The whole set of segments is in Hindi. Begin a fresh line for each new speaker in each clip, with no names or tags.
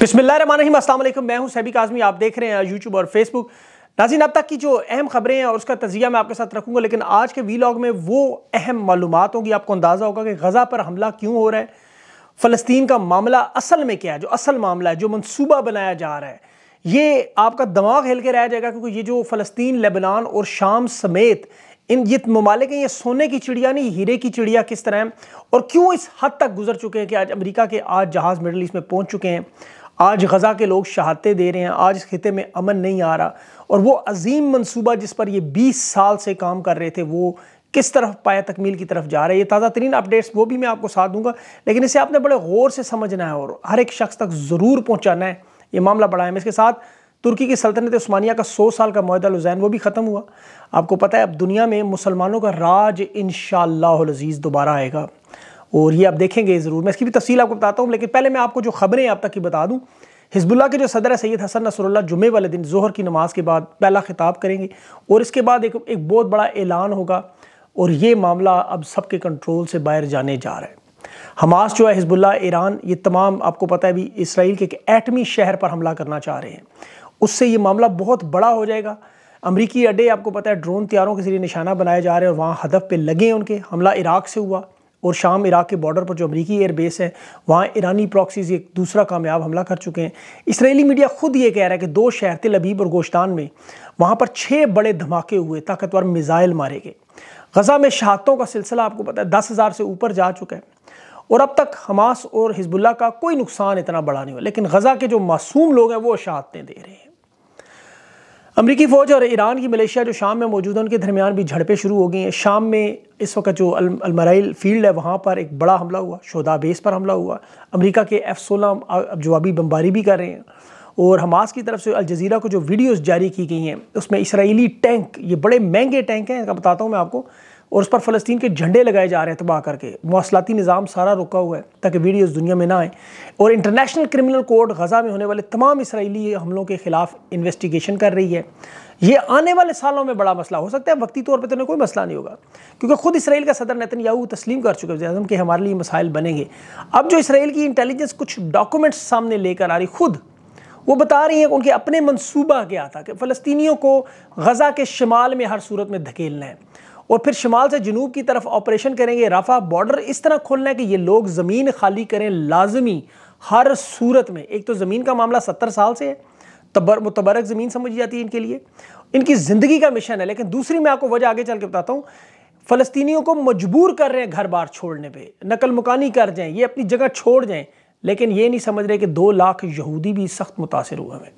बिस्मिल्लाम मैं हूं सैबी काजमी आप देख रहे हैं यूट्यूब और फेसबुक नाजिन अब तक की जो अहम खबरें हैं और उसका तजिया मैं आपके साथ रखूंगा लेकिन आज के वीलॉग में वो अहम मालूम होगी आपको अंदाज़ा होगा कि गज़ा पर हमला क्यों हो रहा है फ़लस्तीन का मामला असल में क्या है जो असल मामला है जो मनसूबा बनाया जा रहा है ये आपका दिमाग हिल के रह जाएगा क्योंकि ये जो फ़लस्तीन लेबनान और शाम समेत इन ये ममालिक हैं ये सोने की चिड़िया नहीं हीरे की चिड़िया किस तरह है और क्यों इस हद तक गुजर चुके हैं कि आज अमेरिका के आज जहाज़ मिडल ईस्ट में पहुंच चुके हैं आज गज़ा के लोग शहादतें दे रहे हैं आज इस खिते में अमन नहीं आ रहा और वो अजीम मनसूबा जिस पर ये बीस साल से काम कर रहे थे वो किस तरफ पाया तकमील की तरफ जा रहा है ये ताज़ा तरीन अपडेट्स वो भी मैं आपको साथ दूंगा लेकिन इसे आपने बड़े गौर से समझना है और हर एक शख्स तक ज़रूर पहुँचाना है ये मामला बड़ा है इसके साथ तुर्की की सल्तनत स्मानिया का सौ साल का मददा लुजैन वो भी ख़त्म हुआ आपको पता है अब दुनिया में मुसलमानों का राज इन शजीज़ दोबारा आएगा और ये आप देखेंगे ज़रूर मैं इसकी भी तफसी आपको बताता हूँ लेकिन पहले मैं आपको जो खबरें आप तक की बता दूँ हिजबुल्ला के जो सदर है सैयद हसन नसरुल्ला जुमे वाले दिन जोहर की नमाज के बाद पहला खिताब करेंगे और इसके बाद एक एक बहुत बड़ा ऐलान होगा और ये मामला अब सबके कंट्रोल से बाहर जाने जा रहा है हमास जो है हिजबुल्ला ईरान ये तमाम आपको पता है अभी इसराइल के एक एटमी शहर पर हमला करना चाह रहे हैं उससे ये मामला बहुत बड़ा हो जाएगा अमरीकी अड्डे आपको पता है ड्रोन त्यारों के जरिए निशाना बनाए जा रहे हैं और वहाँ हदफ पे लगे हैं उनके हमला इराक से हुआ और शाम इराक़ के बॉर्डर पर जो अमरीकी एयरबेस है वहाँ ईरानी प्रॉक्सीज एक दूसरा कामयाब हमला कर चुके हैं इसराइली मीडिया खुद ये कह रहा है कि दो शहर थे लबीब और गोश्तान में वहाँ पर छः बड़े धमाके हुए ताकतवर मिज़ाइल मारे गए गज़ा में शहादतों का सिलसिला आपको पता है दस हज़ार से ऊपर जा चुका है और अब तक हमास और हिजबुल्ला का कोई नुकसान इतना बड़ा नहीं हुआ लेकिन गज़ा के जो मासूम लोग हैं वो शहादतें दे रहे हैं अमरीकी फ़ौज और ईरान की मलेशिया जो शाम में मौजूद है उनके दरमियान भी झड़पें शुरू हो गई हैं शाम में इस वक्त जो अलमराइल फील्ड है वहाँ पर एक बड़ा हमला हुआ शोदा बेस पर हमला हुआ अमरीका के एफ़ सोलह जवाबी बम्बारी भी कर रहे हैं और हमास की तरफ से अलजीरा को जो वीडियोज़ जारी की गई हैं उसमें इसराइली टैंक ये बड़े महंगे टैंक हैं इसका बताता हूँ मैं आपको और उस पर फ़लस्तीन के झंडे लगाए जा रहे हैं तबाह करके मौसलाती निज़ाम सारा रुका हुआ है ताकि वीडियोज़ दुनिया में ना आए और इंटरनेशनल क्रिमिनल कोर्ट गज़ा में होने वाले तमाम इसराइली हमलों के ख़िलाफ़ इन्वेस्टिगेशन कर रही है ये आने वाले सालों में बड़ा मसला हो सकता है वक्ती तौर पर तो कोई मसला नहीं होगा क्योंकि खुद इसराइल का सदर नतन याहू तस्लीम कर चुके अजम कि हमारे लिए मसाइल बनेंगे अब जो इसराइल की इंटेलिजेंस कुछ डॉक्यूमेंट्स सामने लेकर आ रही खुद वो बता रही हैं उनके अपने मनसूबा क्या था कि फ़लस्तियों को गज़ा के शमाल में हर सूरत में धकेलना है और फिर शिमाल से जनूब की तरफ ऑपरेशन करेंगे रफा बॉर्डर इस तरह खोलना है कि ये लोग ज़मीन खाली करें लाजमी हर सूरत में एक तो ज़मीन का मामला सत्तर साल से है तबर मुतबरक ज़मीन समझी जाती है इनके लिए इनकी ज़िंदगी का मिशन है लेकिन दूसरी मैं आपको वजह आगे चल के बताता हूँ फ़लस्तनीों को मजबूर कर रहे हैं घर बार छोड़ने पर नकल मकानी कर जाएँ ये अपनी जगह छोड़ जाएँ लेकिन ये नहीं समझ रहे कि दो लाख यहूदी भी सख्त मुतासर हुए हैं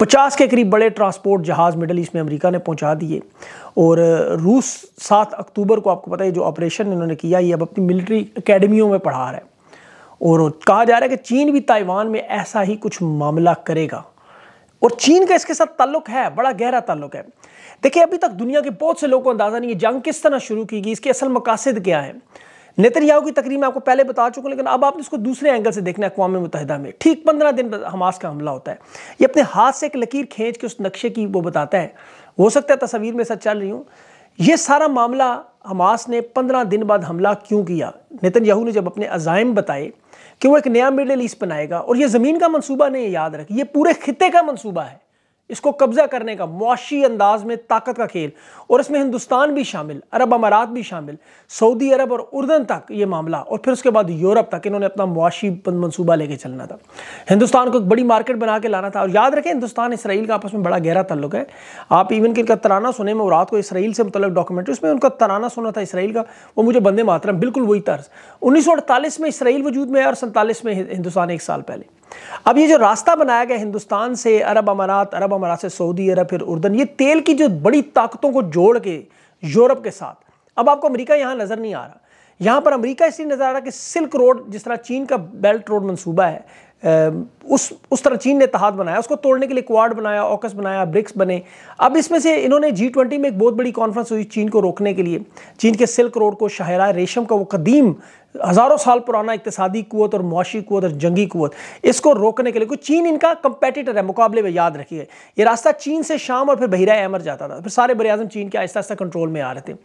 पचास के करीब बड़े ट्रांसपोर्ट जहाज़ मिडल ईस्ट में अमेरिका ने पहुंचा दिए और रूस सात अक्टूबर को आपको पता है जो ऑपरेशन इन्होंने किया ये अब अपनी मिलिट्री अकेडमियों में पढ़ा रहा है और कहा जा रहा है कि चीन भी ताइवान में ऐसा ही कुछ मामला करेगा और चीन का इसके साथ ताल्लुक है बड़ा गहरा ताल्लुक है देखिए अभी तक दुनिया के बहुत से लोगों को अंदाज़ा नहीं है जंग किस तरह शुरू की गई इसके असल मकासद क्या है नेतन्याहू की तकरीर में आपको पहले बता चुका हूँ लेकिन अब आप इसको दूसरे एंगल से देखना है अकवा मुतहदा में ठीक पंद्रह दिन हमास का हमला होता है ये अपने हाथ से एक लकीर खींच के उस नक्शे की वो बताता है हो सकता है तस्वीर में सच चल रही हूँ ये सारा मामला हमास ने पंद्रह दिन बाद हमला क्यों किया नितिन याहू ने जब अपने अजायम बताए कि वो एक नया मिडल ईस्ट बनाएगा और ये ज़मीन का मनसूबा नहीं याद रख ये पूरे खत्े का मनसूबा है इसको कब्जा करने का मुआशी अंदाज में ताकत का खेल और इसमें हिंदुस्तान भी शामिल अरब अमारात भी शामिल सऊदी अरब और उर्दन तक ये मामला और फिर उसके बाद यूरोप तक इन्होंने अपना मुआशी मनसूबा लेके चलना था हिंदुस्तान को एक बड़ी मार्केट बना के लाना था और याद रखें हिंदुस्तान इसराइल का आपस में बड़ा गहरा तल्लुक है आप इवन कि इनका तराना सुने में रात को इसराइल से मतलब डॉक्यूमेंट्री उसमें उनका तराना सुना था इसराइल का वो मुझे बंदे मातरम बिल्कुल वही तर्ज उन्नीस में इसराइल वजूद में आया और सैंतालीस में हिंदुस्तान एक साल पहले अब ये जो रास्ता बनाया गया हिंदुस्तान से अरब अमारात अरब अमारात से सऊदी अरब फिर उर्दन ये तेल की जो बड़ी ताकतों को जोड़ के यूरोप के साथ अब आपको अमेरिका यहाँ नज़र नहीं आ रहा यहाँ पर अमेरिका इसलिए नज़र आ रहा कि सिल्क रोड जिस तरह चीन का बेल्ट रोड मनसूबा है उस उस तरह चीन ने तहत बनाया उसको तोड़ने के लिए क्वाड बनाया ऑकस बनाया ब्रिक्स बने अब इसमें से इन्होंने जी ट्वेंटी में एक बहुत बड़ी कॉन्फ्रेंस हुई चीन को रोकने के लिए चीन के सिल्क रोड को शाहरा रेशम का वो कदीम हज़ारों साल पुराना इकतसादी कुत और मुआशी कुत और जंगी कुत इसको रोकने के लिए क्योंकि चीन इनका कंपेटिटर है मुकाबले में याद रखिए ये रास्ता चीन से शाम और फिर बहिरा अहमर जाता था फिर सारे बर अजम चीन के आहिस्ता आहिस्ता कंट्रोल में आ रहे थे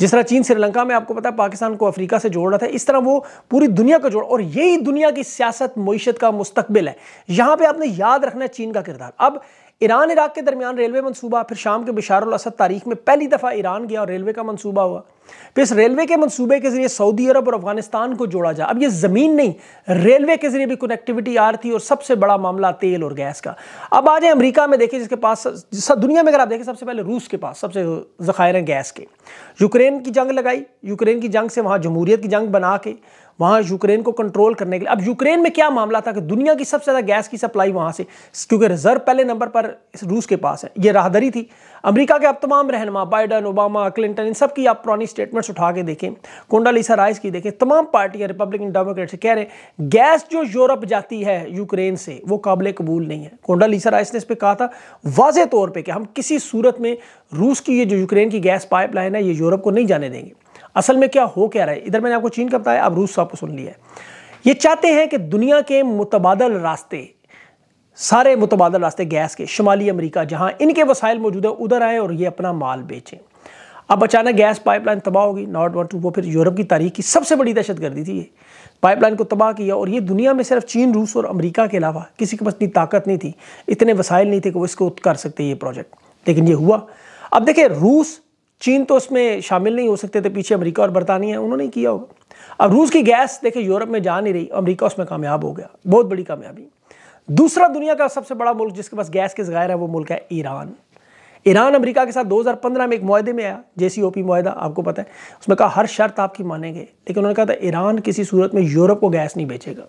जिस तरह चीन श्रीलंका में आपको पता है पाकिस्तान को अफ्रीका से जोड़ रहा था इस तरह वो पूरी दुनिया को जोड़ और यही दुनिया की सियासत मीशत का मुस्तबिल है यहाँ पर आपने याद रखना है चीन का किरदार अब ईरान इराक के दरमियान रेलवे मनसूबा फिर शाम के बिशारसद तारीख में पहली दफ़ा ईरान गया और रेलवे का मनसूबा हुआ फिर इस रेलवे के मनसूबे के ज़रिए सऊदी अरब और अफगानिस्तान को जोड़ा जाए अब ये ज़मीन नहीं रेलवे के ज़रिए भी कनेक्टिविटी आ रही थी और सबसे बड़ा मामला तेल और गैस का अब आ जाए अमरीका में देखें जिसके पास सब दुनिया में अगर आप देखें सबसे पहले रूस के पास सबसे ज़खायर हैं गैस के यूक्रेन की जंग लगाई यूक्रेन की जंग से वहाँ जमहूरियत की जंग बना के वहाँ यूक्रेन को कंट्रोल करने के लिए अब यूक्रेन में क्या मामला था कि दुनिया की सबसे ज़्यादा गैस की सप्लाई वहाँ से क्योंकि रिजर्व पहले नंबर पर रूस के पास है ये राहदरी थी अमेरिका के अब तमाम रहनमा बाइडन ओबामा क्लिंटन इन सब की आप पुरानी स्टेटमेंट्स उठा के देखें कोंडालीसा राइस की देखें तमाम पार्टियाँ रिपब्लिकन डेमोक्रेट से कह रहे हैं गैस जो यूरोप जाती है यूक्रेन से वो काबिल कबूल नहीं है कोंडालीसा राइस ने इस पर कहा था वाजे तौर पर कि हम किसी सूरत में रूस की ये जो यूक्रेन की गैस पाइपलाइन है ये यूरोप को नहीं जाने देंगे असल में क्या हो क्या रहा है इधर मैंने आपको चीन का बताया अब रूस आपको सुन लिया है ये चाहते हैं कि दुनिया के मुतबादल रास्ते सारे मुतबादल रास्ते गैस के शुमाली अमरीका जहाँ इनके वसाइल मौजूद है उधर आए और ये अपना माल बेचें अब अचानक गैस पाइपलाइन तबाह होगी नॉट वन टू वो फिर यूरोप की तारीख की सबसे बड़ी दहशत थी ये पाइपलाइन को तबाह किया और ये दुनिया में सिर्फ चीन रूस और अमेरिका के अलावा किसी के पास इतनी ताकत नहीं थी इतने वसाइल नहीं थे कि वो इसको कर सकते ये प्रोजेक्ट लेकिन ये हुआ अब देखिए रूस चीन तो उसमें शामिल नहीं हो सकते थे पीछे अमेरिका और बरतानिया उन्होंने ही किया होगा अब रूस की गैस देखे यूरोप में जा नहीं रही अमेरिका उसमें कामयाब हो गया बहुत बड़ी कामयाबी दूसरा दुनिया का सबसे बड़ा मुल्क जिसके पास गैस के ज़ाहिर है वो मुल्क है ईरान ईरान अमेरिका के साथ 2015 में एक माहे में आया जे सी ओ पी माहा आपको पता है उसमें कहा हर शर्त आपकी मानेंगे लेकिन उन्होंने कहा था ईरान किसी सूरत में यूरोप को गैस नहीं बेचेगा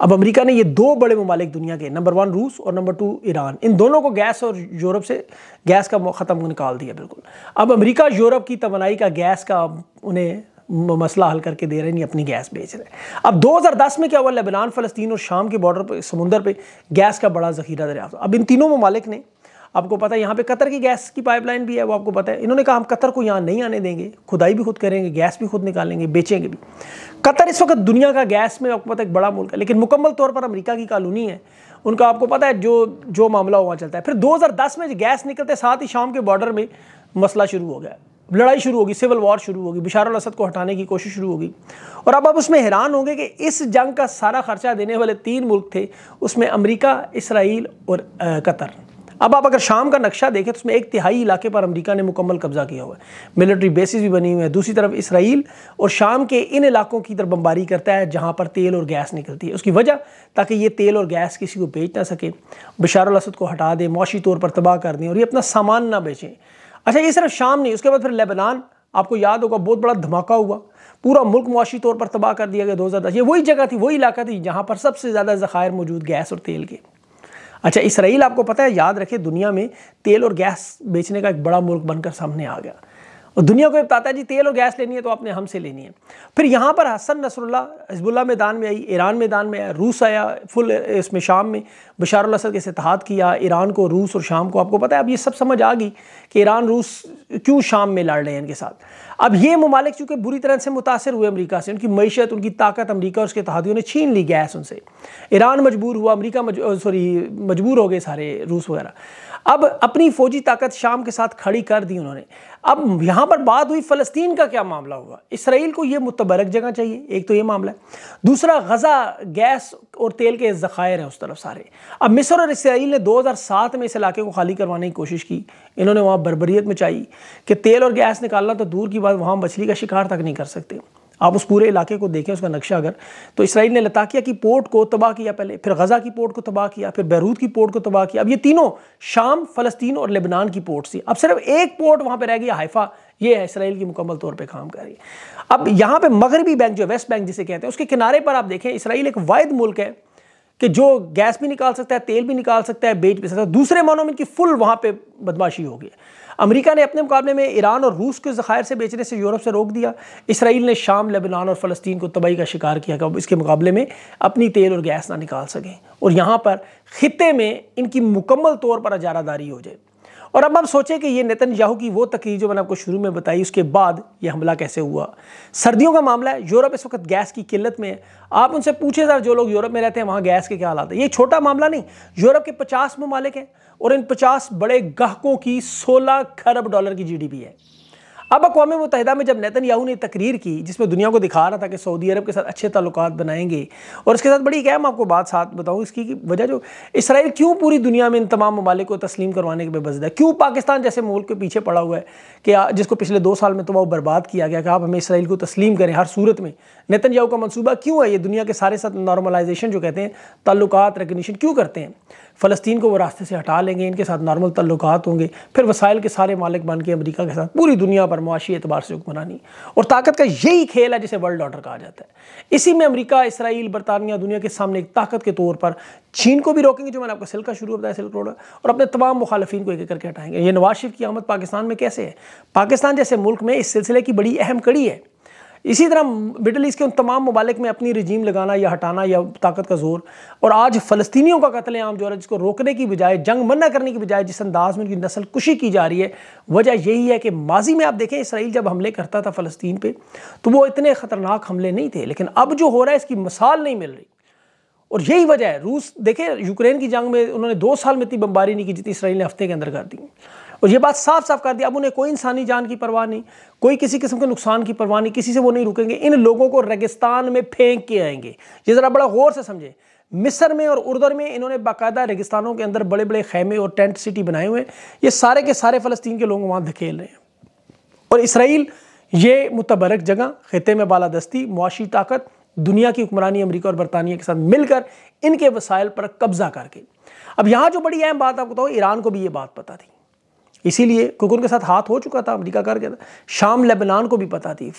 अब अमेरिका ने ये दो बड़े ममालिक दुनिया के नंबर वन रूस और नंबर टू ईरान इन दोनों को गैस और यूरोप से गैस का ख़त्म निकाल दिया बिल्कुल अब अमेरिका यूरोप की तोनाई का गैस का उन्हें मसला हल करके दे रहे नहीं अपनी गैस बेच रहे हैं अब 2010 में क्या हुआ लेबनान फ़लस्तीन और शाम के बॉर्डर पर समुंदर पर गैस का बड़ा ज़खीरा दरिया अब इन तीनों ममालिक ने आपको पता है यहाँ पे कतर की गैस की पाइपलाइन भी है वो आपको पता है इन्होंने कहा हम कतर को यहाँ नहीं आने देंगे खुदाई भी खुद करेंगे गैस भी खुद निकालेंगे बेचेंगे भी कतर इस वक्त दुनिया का गैस में आपको पता है एक बड़ा मुल्क है लेकिन मुकम्मल तौर पर अमरीका की कॉलोनी है उनका आपको पता है जो जो मामला वहाँ चलता है फिर दो में गैस निकलते साथ ही शाम के बॉर्डर में मसला शुरू हो गया लड़ाई शुरू होगी सिविल वॉर शुरू होगी बिशार असद को हटाने की कोशिश शुरू होगी और अब आप उसमें हैरान होंगे कि इस जंग का सारा खर्चा देने वाले तीन मुल्क थे उसमें अमेरिका इसराइल और कतर अब आप अगर शाम का नक्शा देखें तो उसमें एक तिहाई इलाके पर अमेरिका ने मुकम्मल कब्जा किया हुआ है मिलिट्री बेसिस भी बनी हुई है दूसरी तरफ इसराइल और शाम के इन इलाकों की तरफ बमबारी करता है जहाँ पर तेल और गैस निकलती है उसकी वजह ताकि ये तेल और गैस किसी को बेच ना सके बशारसद को हटा दें मौशी तौर पर तबाह कर दें और ये अपना सामान ना बेचें अच्छा ये सिर्फ शाम नहीं उसके बाद फिर लेबनान आपको याद होगा बहुत बड़ा धमाका हुआ पूरा मुल्क मुआशी तौर पर तबाह कर दिया गया दो हज़ार दस ये वही जगह थी वही इलाका थी जहाँ पर सबसे ज़्यादा ज़खायर मौजूद गैस और तेल के अच्छा इसराइल आपको पता है याद रखे दुनिया में तेल और गैस बेचने का एक बड़ा मुल्क बनकर सामने आ गया और दुनिया को ये बताता है जी तेल और गैस लेनी है तो आपने हमसे लेनी है फिर यहाँ पर हसन नसरुल्ला हिजबुल्ला मैदान में आई ईरान मैदान में आया रूस आया फुल इसमें शाम में बशार असद के सतहत किया ईरान को रूस और शाम को आपको पता है अब ये सब समझ आ गई कि ईरान रूस क्यों शाम में लड़ रहे हैं इनके साथ अब ये ममालिक चूँकि बुरी तरह से मुतासर हुए अमरीका से उनकी मीशत उनकी ताकत अमरीका और उसके तहादियों ने छीन ली गैस उनसे ईरान मजबूर हुआ अमरीका सॉरी मजबूर हो गए सारे रूस वगैरह अब अपनी फ़ौजी ताकत शाम के साथ खड़ी कर दी उन्होंने अब यहाँ पर बात हुई फ़लस्तीन का क्या मामला होगा इसराइल को ये मुतबरक जगह चाहिए एक तो ये मामला है दूसरा गज़ा गैस और तेल के ज़ख़ायर हैं उस तरफ सारे अब मिस्र और इसराइल ने 2007 में इस इलाके को खाली करवाने की कोशिश की इन्होंने वहाँ बरबरीत मचाई कि तेल और गैस निकालना तो दूर की बात वहाँ मछली का शिकार तक नहीं कर सकते आप उस पूरे इलाके को देखें उसका नक्शा अगर तो इसराइल ने लताकिया की पोर्ट को तबाह किया पहले फिर गज़ा की पोर्ट को तबाह किया फिर बैरूत की पोर्ट को तबाह किया अब ये तीनों शाम फ़लस्तीन और लेबनान की पोर्ट थी अब सिर्फ एक पोर्ट वहाँ पर रह गई हाइफा ये है इसराइल की मुकम्मल तौर पर काम कर रही है अब यहाँ पर मगरबी बैंक जो वेस्ट बैंक जिसे कहते हैं उसके किनारे पर आप देखें इसराइल एक वायद मुल्क है कि जो गैस भी निकाल सकता है तेल भी निकाल सकता है बेच भी सकता है दूसरे मानों में इनकी फुल वहाँ पर बदमाशी हो गई अमेरिका ने अपने मुकाबले में ईरान और रूस के ज़खायर से बेचने से यूरोप से रोक दिया इसराइल ने शाम लेबनान और फ़लस्तीन को तबाही का शिकार किया कि इसके मुकाबले में अपनी तेल और गैस ना निकाल सकें और यहाँ पर ख़त्े में इनकी मुकम्मल तौर पर अजारादारी हो जाए और अब हम सोचें कि ये नितिन याहू की वो तकरीर जो मैंने आपको शुरू में बताई उसके बाद ये हमला कैसे हुआ सर्दियों का मामला है यूरोप इस वक्त गैस की किल्लत में है आप उनसे पूछे सर जो लोग यूरोप में रहते हैं वहाँ गैस के क्या हालात है ये छोटा मामला नहीं यूरोप के पचास ममालिक हैं और इन पचास बड़े गाहकों की सोलह खरब डॉलर की जी है अब अकवा मुतहदा में जब नैतन याहू ने तकरीर की जिसमें दुनिया को दिखा रहा था कि सऊदी अरब के साथ अच्छे ताल्लुक बनाएंगे और इसके साथ बड़ी एक अहम आपको बात साथ बताऊँ इसकी वजह जो इसराइल क्यों पूरी दुनिया में इन तमाम ममालिक को तस्लीम करवाने के बेबजद है क्यों पाकिस्तान जैसे मुल्क के पीछे पड़ा हुआ है कि जिसको पिछले दो साल में तो वह बर्बाद किया गया कि आप हमें इसराइल को तस्लीम करें हर सूरत में नैतन याहू का मनसूबा क्यों है ये दुनिया के सारे साथ नॉर्मलाइजेशन जो कहते हैं तल्लु रिकग्निशन क्यों करते हैं फ़लस्तीन को वो रास्ते से हटा लेंगे इनके साथ नॉर्मल तल्लुक होंगे फिर वसाइल के सारे मालिक बन के अमरीका के साथ पूरी दुनिया पर मुआशी एतबार से हुक्मरानी और ताकत का यही खेल है जिसे वर्ल्ड ऑर्डर कहा जाता है इसी में अमरीका इसराइल बरतानिया दुनिया के सामने एक ताकत के तौर पर चीन को भी रोकेंगे जो मैंने आपका सिलका शुरू बताया सिल्क रोड और अपने तमाम मुखालफी को एक एक करके हटाएंगे ये नवाज शरीफ की आमद पाकिस्तान में कैसे है पाकिस्तान जैसे मुल्क में इस सिलसिले की बड़ी अहम कड़ी है इसी तरह मिडल ईस्ट के उन तमाम ममालिक में अपनी रजीम लगाना या हटाना या ताकत का जोर और आज फ़लस्तियों का कतल आम जो है जिसको रोकने की बजाय जंग मना करने की बजाय जिस अंदाज में उनकी नस्ल कुशी की जा रही है वजह यही है कि माजी में आप देखें इसराइल जब हमले करता था फ़लस्तीन पर तो वो इतने ख़तरनाक हमले नहीं थे लेकिन अब जो हो रहा है इसकी मिसाल नहीं मिल रही और यही वजह है रूस देखें यूक्रेन की जंग में उन्होंने दो साल में इतनी बमबारी नहीं की जितनी इसराइल ने हफ्ते के अंदर कर दी और ये बात साफ साफ कर दिया अब उन्हें कोई इंसानी जान की परवाह नहीं कोई किसी किस्म के नुकसान की परवाह नहीं किसी से वो नहीं रुकेंगे इन लोगों को रेगिस्तान में फेंक के आएंगे ये ज़रा बड़ा गौर से समझें मिस्र में और उर्दर में इन्होंने बाकायदा रेगिस्तानों के अंदर बड़े बड़े खैमे और टेंट सिटी बनाए हुए हैं ये सारे के सारे फ़लस्तीन के लोग वहाँ धकेल रहे हैं और इसराइल ये मुतबरक जगह खत्े में बालादस्ती मुआशी ताकत दुनिया की हुक्मरानी अमरीका और बरतानिया के साथ मिलकर इनके वसाइल पर कब्ज़ा करके अब यहाँ जो बड़ी अहम बात आपको बताऊँ ईरान को भी ये बात पता थी इसीलिए क्योंकि उनके साथ हाथ हो चुका था अमरीका कर गया था शाम लेबनान को भी पता थी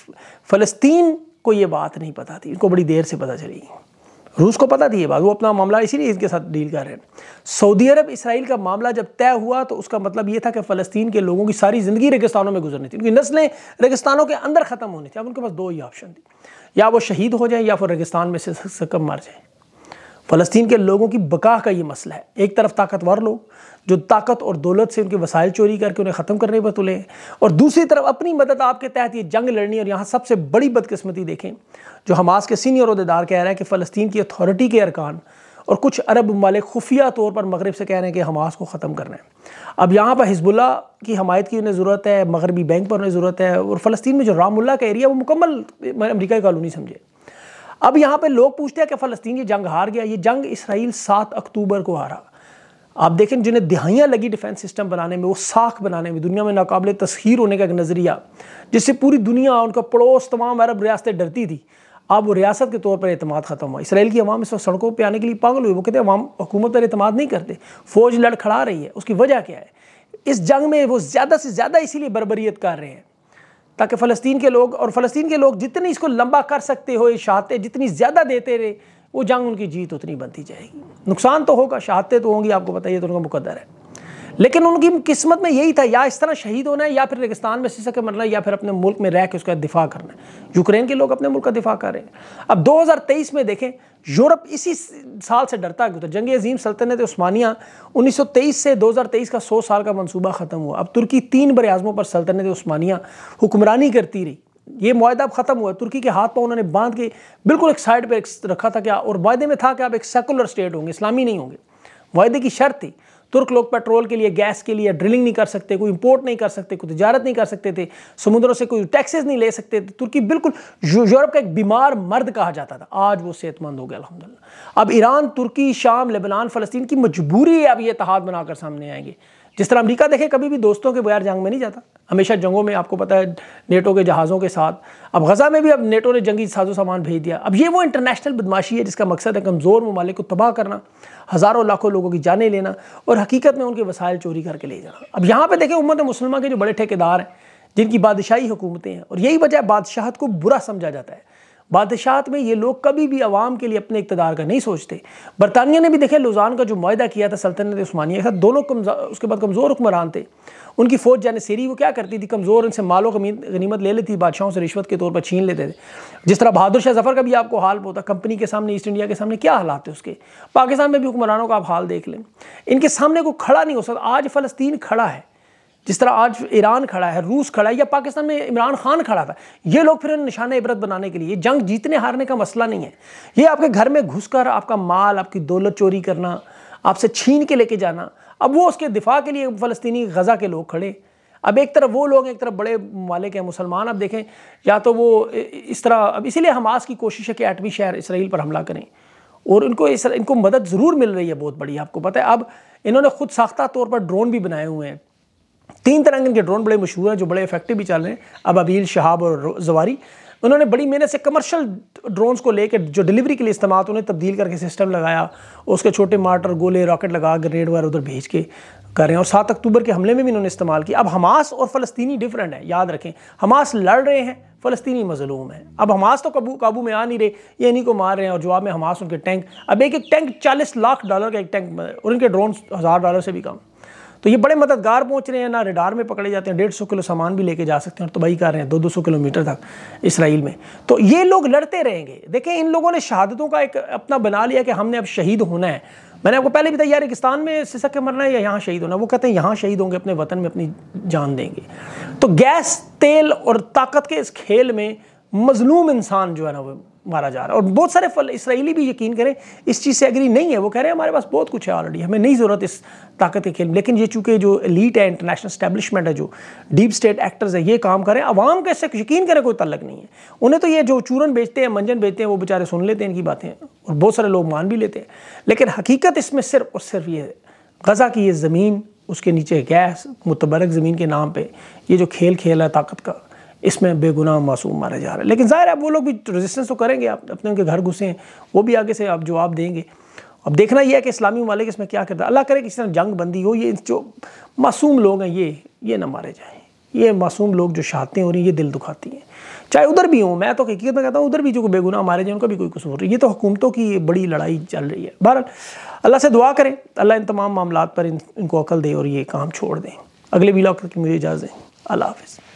फ़लस्तीन को ये बात नहीं पता थी इनको बड़ी देर से पता चली रूस को पता थी ये बात वो अपना मामला इसीलिए इसके साथ डील कर रहे हैं सऊदी अरब इसराइल का मामला जब तय हुआ तो उसका मतलब ये था कि फ़लस्तीन के लोगों की सारी ज़िंदगी रेगिस्तानों में गुजरनी थी उनकी नस्लें रेगिस्तानों के अंदर ख़त्म होनी थी अब उनके पास दो ही ऑप्शन थी या वो शहीद हो जाए या फिर रेगिस्तान में से सकम मर जाए फ़लस्तीन के लोगों की बका का ये मसला है एक तरफ ताकतवर लोग जो ताकत और दौलत से उनके वसाइल चोरी करके उन्हें ख़त्म करने पर तुले और दूसरी तरफ अपनी मदद आपके तहत ये जंग लड़नी और यहाँ सबसे बड़ी बदकस्मती देखें जो हमास के सीनियर अहदेदार कह रहे हैं कि फ़लस्तीन की अथॉरिटी के अरकान और कुछ अरब ममालिक खुफिया तौर पर मगरब से कह रहे हैं कि हमास को ख़त्म करना है अब यहाँ पर हिजबुल्ला की हमायत की उन्हें ज़रूरत है मगरबी बैंक पर उन्हें ज़रूरत है और फ़लस्तीन में जो रामुल्ला का एरिया वो मुकम्मल अमरीका की कॉलोनी समझे अब यहाँ पर लोग पूछते हैं कि फ़लस्तीन ये जंग हार गया ये जंग इसराइल सात अक्टूबर को हारा आप देखें जिन्हें दिहाइयाँ लगी डिफेंस सिस्टम बनाने में वो साख बनाने में दुनिया में नाकबले तस्खीर होने का एक नज़रिया जिससे पूरी दुनिया उनका पड़ोस तमाम अरब रियासतें डरती थी अब वो रियासत के तौर पर अतमाद ख़त्म हुआ इसराइल की आवाम इस वक्त सड़कों पर आने के लिए पागल हुई वो कहते हैं अवाम हुकूमत पर अतमाद नहीं करते फ़ौज लड़खड़ा रही है उसकी वजह क्या है इस जंग में वो ज़्यादा से ज़्यादा इसीलिए बरबरीत कर रहे हैं ताकि फ़लस्तीन के लोग और फ़लस्तीन के लोग जितने इसको लंबा कर सकते हो इशाते जितनी ज़्यादा देते रहे वो जंग उनकी जीत उतनी बनती जाएगी नुकसान तो होगा शहादतें तो होंगी आपको बताइए तो उनका मुकदर है लेकिन उनकी किस्मत में यही था या इस तरह शहीद होना है या फिर रेगिस्तान में सिसक मरना है या फिर अपने मुल्क में रह के उसका दिफा करना है यूक्रेन के लोग अपने मुल्क का दिफा कर रहे हैं अब 2023 में देखें यूरोप इसी साल से डरता क्यों था जंग अजीम सल्तनत उस्मानिया 1923 से 2023 का 100 साल का मनसूबा ख़त्म हुआ अब तुर्की तीन बरआज़मों पर सल्तनत उस्मानिया हुक्मरानी करती रही ये माहा अब ख़त्म हुआ तुर्की के हाथ पर उन्होंने बांध के बिल्कुल एक साइड पर रखा था क्या और वायदे में था कि आप एक सेकुलर स्टेट होंगे इस्लामी नहीं होंगे वायदे की शर्त थी तुर्क लोग पेट्रोल के लिए गैस के लिए ड्रिलिंग नहीं कर सकते कोई इंपोर्ट नहीं कर सकते कोई तजारत नहीं कर सकते थे समुद्रों से कोई टैक्सेस नहीं ले सकते थे तुर्की बिल्कुल यूरोप का एक बीमार मर्द कहा जाता था आज वो सेहतमंद हो गया अलहमदिल्ला अब ईरान तुर्की शाम लेबनान फ़लस्तीन की मजबूरी है अब ये इतिहाद बनाकर सामने आएंगे जिस तरह अमेरिका देखे कभी भी दोस्तों के बगैर जंग में नहीं जाता हमेशा जंगों में आपको पता है नेटो के जहाज़ों के साथ अब गज़ा में भी अब नेटो ने जंगी साजो सामान भेज दिया अब ये वो इंटरनेशनल बदमाशी है जिसका मकसद है कमज़ोर ममालिक को तबाह करना हज़ारों लाखों लोगों की जानें लेना और हकीकत में उनके वसायल चोरी करके ले जाना अब यहाँ पर देखें उम्मत मुसलमान के जो बड़े ठेकेदार हैं जिनकी बादशाही हुकूमतें हैं और यही वजह बादशाहत को बुरा समझा जाता है बादशाहत में ये लोग कभी भी आवाम के लिए अपने इकतदार का नहीं सोचते बरतानिया ने भी देखे लुजान का जो माहा किया था सल्तनत स्मानिया के साथ दोनों उसके बाद कमज़ोर हुक्मरान थे उनकी फ़ौज जानसीरी वो क्या करती थी कमज़ोर उनसे मालो गनीमत ले लेती बादशाहों से रिश्वत के तौर पर छीन लेते थे जिस तरह बहादुर शाह जफ़र का भी आपको हाल होता कंपनी के सामने ईस्ट इंडिया के सामने क्या हालात थे उसके पाकिस्तान में भी हुक्मरानों का आप हाल देख लें इनके सामने को खड़ा नहीं हो सकता आज फ़लस्तीन खड़ा है जिस तरह आज ईरान खड़ा है रूस खड़ा है या पाकिस्तान में इमरान खान खड़ा था ये लोग फिर निशान इबरत बनाने के लिए जंग जीतने हारने का मसला नहीं है ये आपके घर में घुसकर आपका माल आपकी दौलत चोरी करना आपसे छीन के लेके जाना अब वो उसके दिफा के लिए फ़लस्तनी गज़ा के लोग खड़े अब एक तरफ वो लोग एक तरफ बड़े मालिक हैं मुसलमान अब देखें या तो वो इस तरह अब इसीलिए हमास की कोशिश है कि एटवी शहर इसराइल पर हमला करें और इनको इस इनको मदद ज़रूर मिल रही है बहुत बड़ी आपको पता है अब इन्होंने खुद साख्ता तौर पर ड्रोन भी बनाए हुए हैं तीन तरह के इनके ड्रोन बड़े मशहूर हैं जो बड़े इफेक्टिव भी चल रहे हैं अब अबील शहाब और जवारी उन्होंने बड़ी मेहनत से कमर्शियल ड्रोन्स को लेकर जो डिलीवरी के लिए इस्तेमाल उन्हें तब्दील करके सिस्टम लगाया उसके छोटे मार्टर गोले रॉकेट लगा ग्रेनेड वगैरह उधर भेज के कर रहे हैं और सात अक्टूबर के हमले में भी इन्होंने इस्तेमाल किया अब हमास और फ़लस्तनी डिफरेंट है याद रखें हमास लड़ रहे हैं फ़लस्तनी मजलूम है अब हमास तो कबू काबू में आ नहीं रहे ये इन्हीं को मार रहे हैं और जवाब में हमास उनके टैंक अब एक एक टैंक चालीस लाख डॉलर का एक टैंक और उनके ड्रोन हज़ार डॉलर से भी कम तो ये बड़े मददगार पहुंच रहे हैं ना रिडार में पकड़े जाते हैं डेढ़ सौ किलो सामान भी लेके जा सकते हैं और तबाही कर रहे हैं दो दो सौ किलोमीटर तक इसराइल में तो ये लोग लड़ते रहेंगे देखें इन लोगों ने शहादतों का एक अपना बना लिया कि हमने अब शहीद होना है मैंने आपको पहले भी तैयार रेगिस्तान में सिसक के मरना है या यहाँ शहीद होना वो कहते हैं यहाँ शहीद होंगे अपने वतन में अपनी जान देंगे तो गैस तेल और ताकत के इस खेल में मजलूम इंसान जो है ना वो मारा जा रहा है और बहुत सारे फल इसराइली भी यकीन करें इस चीज़ से एग्री नहीं है वो कह रहे हैं हमारे पास बहुत कुछ है ऑलरेडी हमें नहीं ज़रूरत इस ताकत के खेल लेकिन ये चूंकि जो लीट है इंटरनेशनल स्टैब्लिशमेंट है जो डीप स्टेट एक्टर्स है ये काम करें आवाम का यकीन करें कोई तलक नहीं है उन्हें तो ये जो चूरन बेचते हैं मंजन बेचते हैं वो बेचारे सुन लेते हैं इनकी बातें और बहुत सारे लोग मान भी लेते हैं लेकिन हकीकत इसमें सिर्फ और सिर्फ ये गज़ा की ये ज़मीन उसके नीचे गैस मुतबरक ज़मीन के नाम पर ये जो खेल खेल है ताकत का इसमें बेगुनाह मासूम मारे जा रहे हैं लेकिन ज़ाहिर है वो लोग भी रजिस्टेंस तो करेंगे आप अपने उनके घर घुसे हैं वो भी आगे से आप जवाब देंगे अब देखना यह है कि इस्लामी ममालिक इसमें क्या करता है अल्लाह करे किसी तरह जंग बंदी हो ये जो मासूम लोग हैं ये ये ना मारे जाएँ ये मासूम लोग जो शहादतें हो रही हैं ये दिल दुखाती हैं चाहे उधर भी हों मैं तो हकीकत में कहता हूँ उधर भी जो बेगुनाह मारे जाए उनका भी कोई कसूर नहीं ये तो हुकूमतों की बड़ी लड़ाई चल रही है बहरहाल अल्लाह से दुआ करें अल्लाह इन तमाम मामला पर इन, इनको अकल दे और ये काम छोड़ दें अगले ब्लॉग की मुझे इजाज़त दें अल्लाह हाफिज़